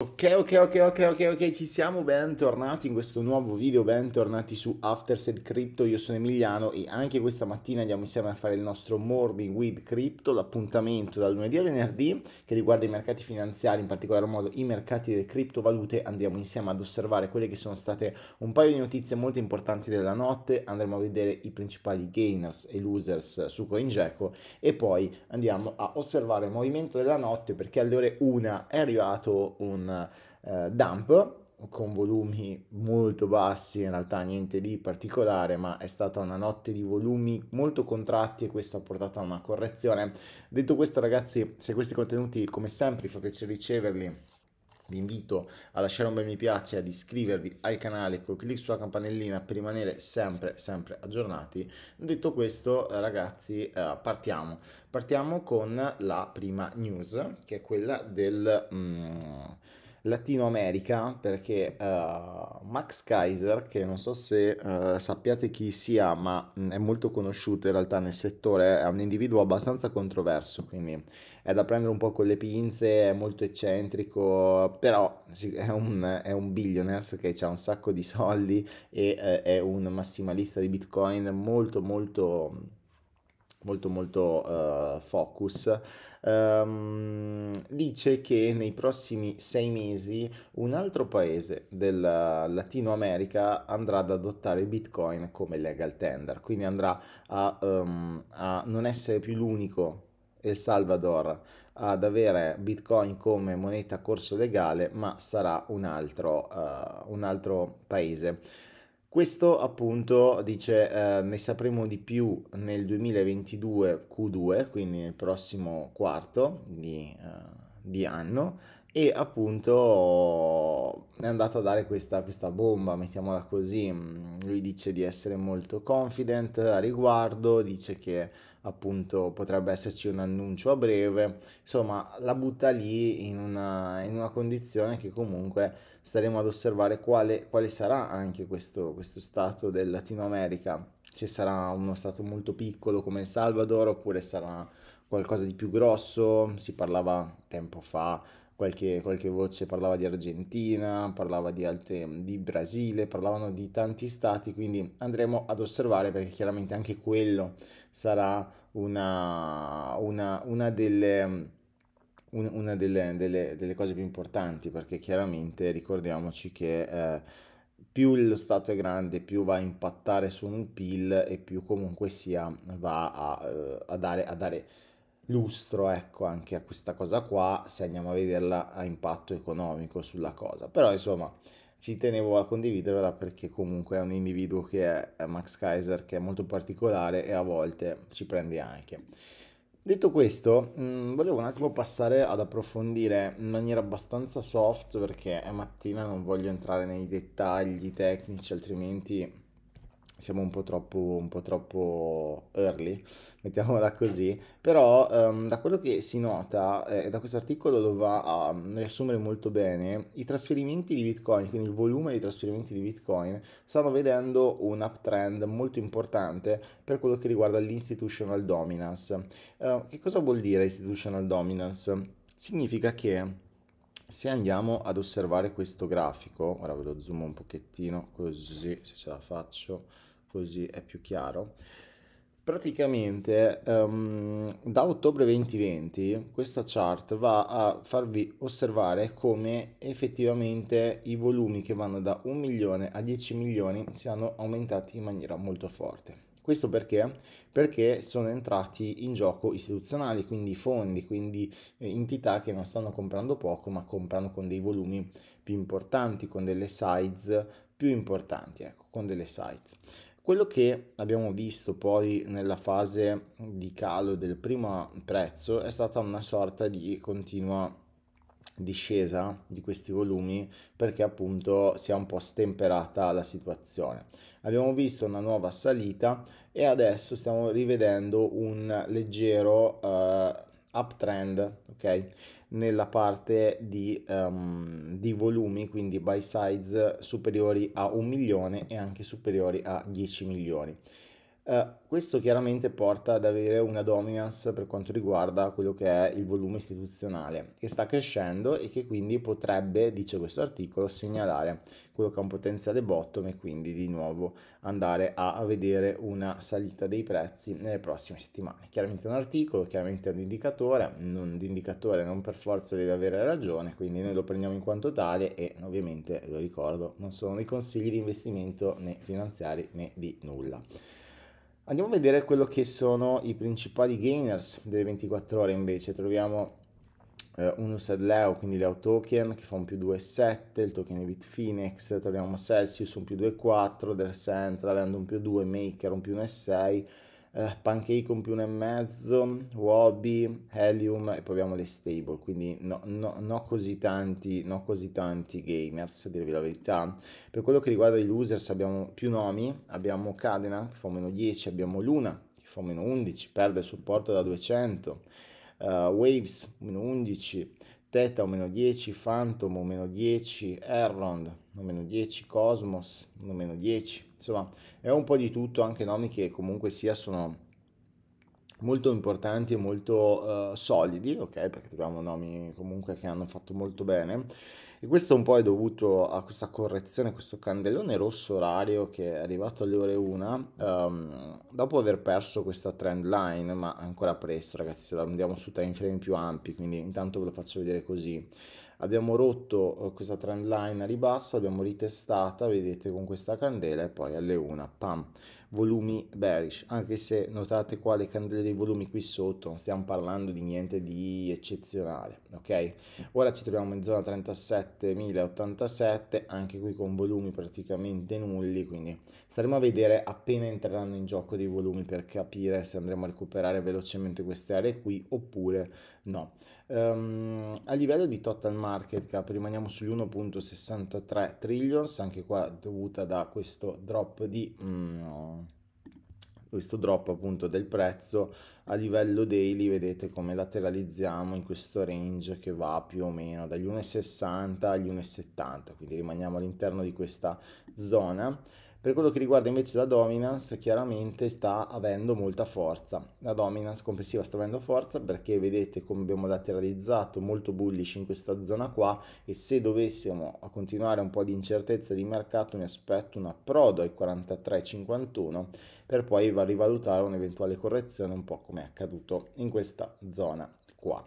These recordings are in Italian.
Ok, ok, ok, ok, ok, ok, ci siamo, bentornati in questo nuovo video, bentornati su Afterset Crypto, io sono Emiliano e anche questa mattina andiamo insieme a fare il nostro Morning with Crypto, l'appuntamento dal lunedì al venerdì che riguarda i mercati finanziari, in particolar modo i mercati delle criptovalute, andiamo insieme ad osservare quelle che sono state un paio di notizie molto importanti della notte, andremo a vedere i principali gainers e losers su CoinGecko e poi andiamo a osservare il movimento della notte perché alle ore 1 è arrivato un eh, dump con volumi molto bassi, in realtà niente di particolare, ma è stata una notte di volumi molto contratti e questo ha portato a una correzione. Detto questo ragazzi, se questi contenuti come sempre vi fa piacere riceverli vi invito a lasciare un bel mi piace, ad iscrivervi al canale con clic sulla campanellina per rimanere sempre, sempre aggiornati. Detto questo, ragazzi, eh, partiamo. Partiamo con la prima news, che è quella del... Mm, Latinoamerica perché uh, Max Kaiser, che non so se uh, sappiate chi sia, ma mh, mm, è molto conosciuto in realtà nel settore, è un individuo abbastanza controverso, quindi è da prendere un po' con le pinze, è molto eccentrico, però è un, è un billionaires che ha un sacco di soldi e eh, è un massimalista di Bitcoin molto molto molto molto uh, focus, um, dice che nei prossimi sei mesi un altro paese del Latino America andrà ad adottare Bitcoin come legal tender, quindi andrà a, um, a non essere più l'unico El Salvador ad avere Bitcoin come moneta a corso legale, ma sarà un altro, uh, un altro paese. Questo appunto dice eh, ne sapremo di più nel 2022 Q2, quindi nel prossimo quarto di, eh, di anno, e appunto è andato a dare questa, questa, bomba, mettiamola così. Mm, lui dice di essere molto confident a riguardo, dice che appunto potrebbe esserci un annuncio a breve, insomma la butta lì in una, in una condizione che comunque staremo ad osservare quale, quale sarà anche questo, questo stato del Latino America, se sarà uno stato molto piccolo come il Salvador oppure sarà qualcosa di più grosso, si parlava tempo fa Qualche, qualche, voce parlava di Argentina, parlava di, alte, di Brasile, parlavano di tanti stati, quindi andremo ad osservare perché chiaramente anche quello sarà una, una, una delle una delle, delle, delle, cose più importanti perché chiaramente ricordiamoci che eh, più lo Stato è grande più va a impattare su un PIL e più comunque sia va a, eh, a dare, a dare lustro ecco anche a questa cosa qua se andiamo a vederla a impatto economico sulla cosa però insomma ci tenevo a condividerla perché comunque è un individuo che è Max Kaiser che è molto particolare e a volte ci prende anche detto questo mh, mm, volevo un attimo passare ad approfondire in maniera abbastanza soft perché è mattina non voglio entrare nei dettagli tecnici altrimenti siamo un po' troppo, un po troppo early, mettiamola così, però um, da quello che si nota, eh, e eh, da questo articolo lo va a mm, riassumere molto bene, i trasferimenti di Bitcoin, quindi il volume dei trasferimenti di Bitcoin, stanno vedendo un uptrend molto importante per quello che riguarda l'institutional dominance. Uh, che cosa vuol dire institutional dominance? Significa che se andiamo ad osservare questo grafico, ora ve lo zoom un pochettino così se ce la faccio, così è più chiaro. Praticamente um, da ottobre 2020 questa chart va a farvi osservare come effettivamente i volumi che vanno da 1 milione a 10 milioni siano aumentati in maniera molto forte. Questo perché? Perché sono entrati in gioco istituzionali, quindi fondi, quindi eh, entità che non stanno comprando poco ma comprano con dei volumi più importanti, con delle size più importanti, ecco, con delle size. Quello che abbiamo visto poi nella fase di calo del primo prezzo è stata una sorta di continua discesa di questi volumi perché appunto si è un po' stemperata la situazione. Abbiamo visto una nuova salita e adesso stiamo rivedendo un leggero uh, uptrend, ok? nella parte di, um, di volumi, quindi by size superiori a un milione e anche superiori a 10 milioni. Eh, questo chiaramente porta ad avere una dominance per quanto riguarda quello che è il volume istituzionale che sta crescendo e che quindi potrebbe, dice questo articolo, segnalare quello che ha un potenziale bottom e quindi di nuovo andare a vedere una salita dei prezzi nelle prossime settimane. Chiaramente un articolo, chiaramente un indicatore, non, l'indicatore non per forza deve avere ragione, quindi noi lo prendiamo in quanto tale e ovviamente, lo ricordo, non sono dei consigli di investimento né finanziari né di nulla. Andiamo a vedere quello che sono i principali gainers delle 24 ore invece, troviamo eh, Unus ed Leo, quindi Leo token che fa un più 2,7, il token di Bitfinex, troviamo Celsius un più 2,4, Del Central avendo un più 2, Maker un più 1,6, eh, Pancake con più un e mezzo, Wobby, Helium e poi abbiamo le stable, quindi no, no, no, così tanti, no così tanti gamers, a dirvi la verità. Per quello che riguarda gli users abbiamo più nomi, abbiamo Cadena che fa meno 10, abbiamo Luna che fa meno 11, perde il supporto da 200, uh, eh, Waves meno 11, Teta meno 10, Phantom meno 10, Errond non meno 10, Cosmos, non meno 10, insomma è un po' di tutto, anche nomi che comunque sia sono molto importanti e molto uh, solidi, ok? Perché troviamo nomi comunque che hanno fatto molto bene. E questo un po' è dovuto a questa correzione, a questo candelone rosso orario che è arrivato alle ore 1, um, ehm, dopo aver perso questa trend line, ma ancora presto ragazzi, andiamo su time frame più ampi, quindi intanto ve lo faccio vedere così abbiamo rotto eh, questa trend line a ribasso, l'abbiamo ritestata, vedete con questa candela e poi alle 1, pam, volumi bearish, anche se notate qua le candele dei volumi qui sotto, non stiamo parlando di niente di eccezionale, ok? Ora ci troviamo in zona 37.087, anche qui con volumi praticamente nulli, quindi staremo a vedere appena entreranno in gioco dei volumi per capire se andremo a recuperare velocemente queste aree qui oppure no. Um, a livello di total market cap rimaniamo sugli 1.63 trillions, anche qua dovuta da questo drop di... Mm, questo drop appunto del prezzo a livello daily vedete come lateralizziamo in questo range che va più o meno dagli 1,60 agli 1,70 quindi rimaniamo all'interno di questa zona per quello che riguarda invece la dominance, chiaramente sta avendo molta forza. La dominance complessiva sta avendo forza perché vedete come abbiamo lateralizzato molto bullish in questa zona qua e se dovessimo continuare un po' di incertezza di mercato mi aspetto un approdo ai 43,51 per poi rivalutare un'eventuale correzione un po' come è accaduto in questa zona qua.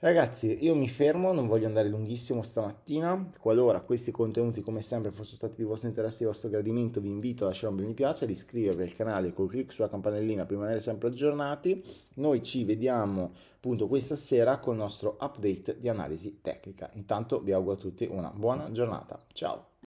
Ragazzi, io mi fermo, non voglio andare lunghissimo stamattina. Qualora questi contenuti, come sempre, fossero stati di vostro interesse e di vostro gradimento, vi invito a lasciare un bel mi piace, ad iscrivervi al canale col clic sulla campanellina per rimanere sempre aggiornati. Noi ci vediamo appunto questa sera con il nostro update di analisi tecnica. Intanto vi auguro a tutti una buona giornata. Ciao!